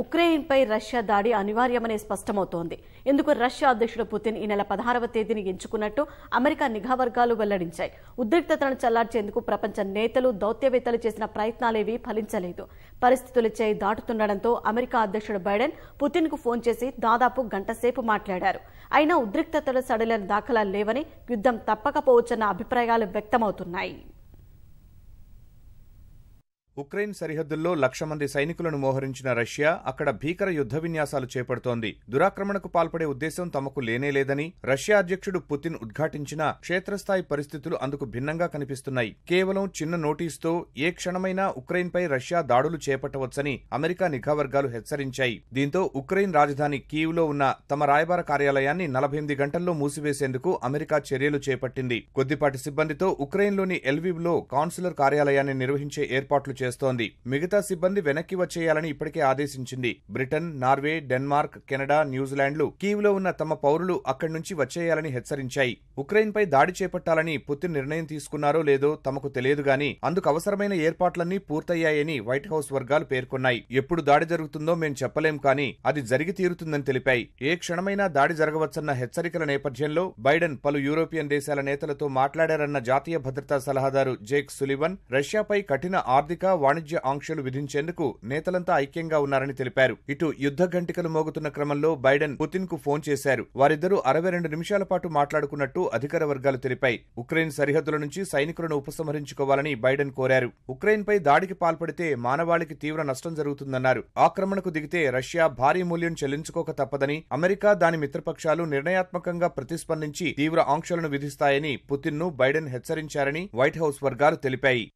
ఉక్రెయిన్పై Russia దాడి అనివార్యమనే స్పష్టమవుతోంది ఇందుకు Russia అధ్యక్షుడు పుతిన్ ఈ నెల పదహారవ తేదీని ఎంచుకున్నట్టు అమెరికా నిఘా వర్గాలు వెల్లడించాయి ఉద్రిక్తతను చల్లార్చేందుకు ప్రపంచ నేతలు దౌత్యవేత్తలు చేసిన ప్రయత్నాలేవీ ఫలించలేదు పరిస్థితులు చేయి దాటుతుండడంతో అమెరికా అధ్యక్షుడు బైడెన్ పుతిన్ కు ఫోన్ చేసి దాదాపు గంట మాట్లాడారు అయినా ఉద్రిక్తతలు సడలిన దాఖలా లేవని యుద్ధం తప్పకపోవచ్చన్న అభిప్రాయాలు వ్యక్తమవుతున్నాయి ఉక్రెయిన్ సరిహద్దుల్లో లక్ష మంది సైనికులను మోహరించిన రష్యా అక్కడ భీకర యుద్ధ విన్యాసాలు చేపడుతోంది దురాక్రమణకు పాల్పడే ఉద్దేశం తమకు లేనేలేదని రష్యా అధ్యక్షుడు పుతిన్ ఉద్ఘాటించిన క్షేత్రస్థాయి పరిస్థితులు అందుకు భిన్నంగా కనిపిస్తున్నాయి కేవలం చిన్న నోటీస్తో ఏ క్షణమైనా ఉక్రెయిన్పై రష్యా దాడులు చేపట్టవచ్చని అమెరికా నిఘా వర్గాలు హెచ్చరించాయి దీంతో ఉక్రెయిన్ రాజధాని కీవ్లో ఉన్న తమ రాయబార కార్యాలయాన్ని నలభై ఎనిమిది గంటల్లో మూసివేసేందుకు అమెరికా చర్యలు చేపట్టింది కొద్దిపాటి సిబ్బందితో ఉక్రెయిన్లోని ఎల్వివ్లో కాన్సులర్ కార్యాలయాన్ని నిర్వహించే ఏర్పాట్లు చేస్తోంది మిగతా సిబ్బంది వెనక్కి వచ్చేయాలని ఇప్పటికే ఆదేశించింది బ్రిటన్ నార్వే డెన్మార్క్ కెనడా న్యూజిలాండ్లు కీవ్లో ఉన్న తమ పౌరులు అక్కడి నుంచి వచ్చేయాలని హెచ్చరించాయి ఉక్రెయిన్పై దాడి చేపట్టాలని పుతిన్ నిర్ణయం తీసుకున్నారో లేదో తమకు తెలియదు గాని అందుకు అవసరమైన ఏర్పాట్లన్నీ పూర్తయ్యాయని వైట్ హౌస్ వర్గాలు పేర్కొన్నాయి ఎప్పుడు దాడి జరుగుతుందో మేం చెప్పలేం కాని అది జరిగి తీరుతుందని తెలిపాయి ఏ క్షణమైనా దాడి జరగవచ్చన్న హెచ్చరికల నేపథ్యంలో బైడెన్ పలు యూరోపియన్ దేశాల నేతలతో మాట్లాడారన్న జాతీయ భద్రతా సలహాదారు జేక్ సులివన్ రష్యాపై కఠిన ఆర్థిక వాణిజ్య ఆంక్షలు విధించేందుకు నేతలంతా ఐక్యంగా ఉన్నారని తెలిపారు ఇటు యుద్ధ గంటికలు మోగుతున్న క్రమంలో బైడెన్ పుతిన్ కు ఫోన్ చేశారు వారిద్దరూ అరవై రెండు నిమిషాల పాటు మాట్లాడుకున్నట్టు అధికార వర్గాలు తెలిపాయి ఉక్రెయిన్ సరిహద్దుల నుంచి సైనికులను ఉపసంహరించుకోవాలని బైడెన్ కోరారు ఉక్రెయిన్ పై దాడికి పాల్పడితే మానవాళికి తీవ్ర నష్టం జరుగుతుందన్నారు ఆక్రమణకు దిగితే రష్యా భారీ మూల్యం చెల్లించుకోక తప్పదని అమెరికా దాని మిత్రపక్షాలు నిర్ణయాత్మకంగా ప్రతిస్పందించి తీవ్ర ఆంక్షలను విధిస్తాయని పుతిన్ను బైడెన్ హెచ్చరించారని వైట్ హౌస్ వర్గాలు తెలిపాయి